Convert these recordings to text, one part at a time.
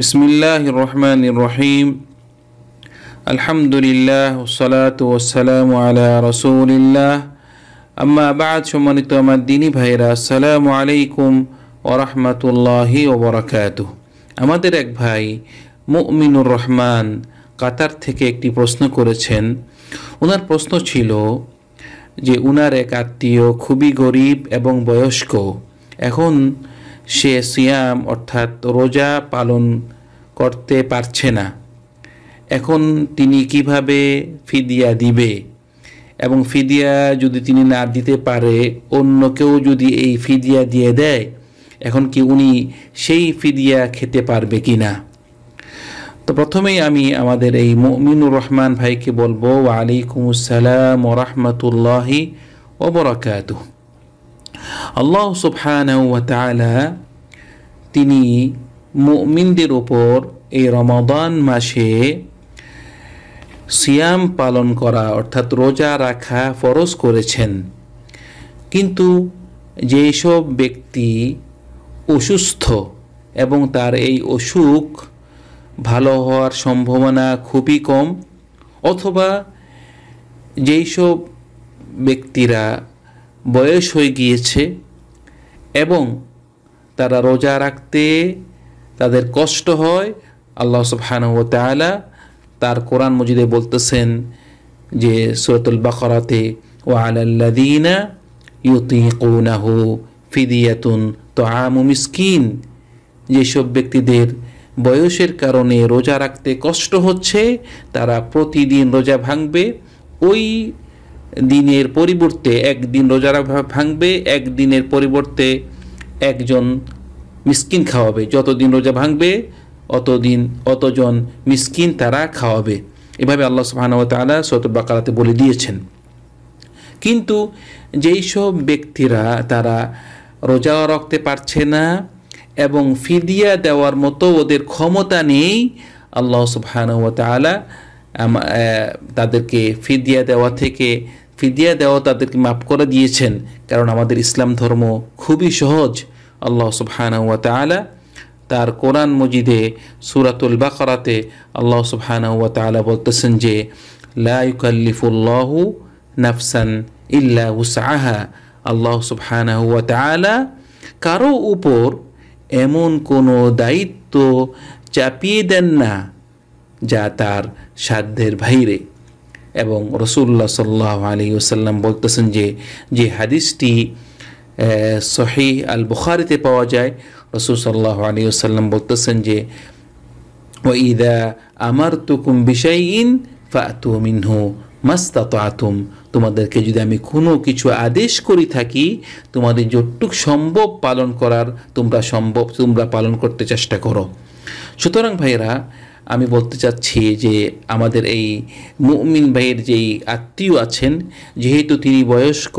বিসমিল্লাহ রহমান রহিম আলহামদুলিল্লাহ সালাত ওসালাম আলা রসৌলিল্লাহ আম্মা আবাদ সম্মানিত আমার দিনী ভাইরা আসসালামু আলাইকুম ওরহমতুল্লাহি ওবরাকাত আমাদের এক ভাই মুমিনুর রহমান কাতার থেকে একটি প্রশ্ন করেছেন ওনার প্রশ্ন ছিল যে উনার এক আত্মীয় খুবই গরিব এবং বয়স্ক এখন সে সিয়াম অর্থাৎ রোজা পালন করতে পারছে না এখন তিনি কিভাবে ফিদিয়া দিবে এবং ফিদিয়া যদি তিনি না দিতে পারে অন্য কেউ যদি এই ফিদিয়া দিয়ে দেয় এখন কি উনি সেই ফিদিয়া খেতে পারবে কি না তো প্রথমেই আমি আমাদের এই মমিনুর রহমান ভাইকে বলবো ওয়ালাইকুম আসসালাম ও রহমতুল্লাহি ওবরাকাতুহ আল্লাহ সুবহানতালা তিনি মুমিনদের ওপর এই রমাদান মাসে সিয়াম পালন করা অর্থাৎ রোজা রাখা ফরজ করেছেন কিন্তু যেসব ব্যক্তি অসুস্থ এবং তার এই অসুখ ভালো হওয়ার সম্ভাবনা খুবই কম অথবা যেই সব ব্যক্তিরা বয়স হয়ে গিয়েছে এবং তারা রোজা রাখতে তাদের কষ্ট হয় আল্লাহ সুবহান ও তালা তার কোরআন মজিদে বলতেছেন যে সৈয়তুল বাকরাতে ও আলাল্লাদিনা ইউতিকুনাহ ফিদিয়াতুন তো আমু মিসকিন যেসব ব্যক্তিদের বয়সের কারণে রোজা রাখতে কষ্ট হচ্ছে তারা প্রতিদিন রোজা ভাঙবে ওই দিনের পরিবর্তে একদিন রোজা ভাঙবে একদিনের পরিবর্তে একজন মিসকিন খাওয়াবে যতদিন রোজা ভাঙবে অতদিন অতজন মিসকিন তারা খাওয়াবে এভাবে আল্লাহ সুবাহানতালা সৈতুল বাকালাতে বলে দিয়েছেন কিন্তু যেই সব ব্যক্তিরা তারা রোজা রাখতে পারছে না এবং ফিদিয়া দেওয়ার মতো ওদের ক্ষমতা নেই আল্লাহ সুবাহানতালা তাদেরকে ফিদিয়া দেওয়া থেকে ফিদিয়া দেওয়া তাদেরকে মাফ করে দিয়েছেন কারণ আমাদের ইসলাম ধর্ম খুবই সহজ আল্লাহ সুবহানাহুয়া তালা তার কোরআন মজিদে সুরাতুল বাকরাতে আল্লাহ সুবহানাহুয়া তালা বলতেছেন যে নাফসান ইল্লা উসাহা আল্লাহ সুবহানাহুয়া কারো উপর এমন কোনো দায়িত্ব চাপিয়ে দেন না যা তার সাধ্যের বাইরে এবং রসুল্লাহ সাল্লাহ আলী ওসাল্লাম বলতেছেন যে যে হাদিসটি সহি আল বুখারিতে পাওয়া যায় রসুল সাল্লাহ আলী ওসাল্লাম বলতেছেন যে ওইদা আমার তুকুম বিষয়ইন ফাতু মিনহু মাস্তাত আতুম তোমাদেরকে যদি আমি কোনো কিছু আদেশ করি থাকি তোমাদের যতটুক সম্ভব পালন করার তোমরা সম্ভব তোমরা পালন করতে চেষ্টা করো সুতরাং ভাইরা আমি বলতে চাচ্ছি যে আমাদের এই মুমিন ভাইয়ের যেই আত্মীয় আছেন যেহেতু তিনি বয়স্ক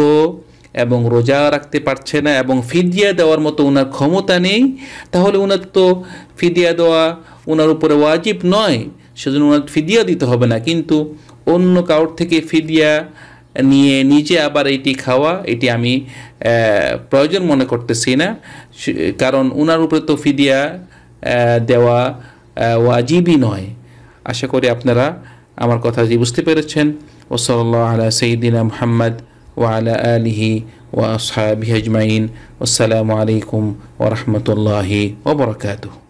এবং রোজা রাখতে পারছে না এবং ফিদিয়া দেওয়ার মতো ওনার ক্ষমতা নেই তাহলে ওনার তো ফিদিয়া দেওয়া ওনার উপরে ওয়াজিব নয় সেজন্য ওনার ফিদিয়া দিতে হবে না কিন্তু অন্য কারোর থেকে ফিদিয়া নিয়ে নিজে আবার এটি খাওয়া এটি আমি প্রয়োজন মনে করতেছি না কারণ ওনার উপরে তো ফিদিয়া দেওয়া واجبي نوي أشكر يا أبنرا أمر كثاجي بستبرتشن وصلى الله على سيدنا محمد وعلى آله وأصحابه أجمعين والسلام عليكم ورحمة الله وبركاته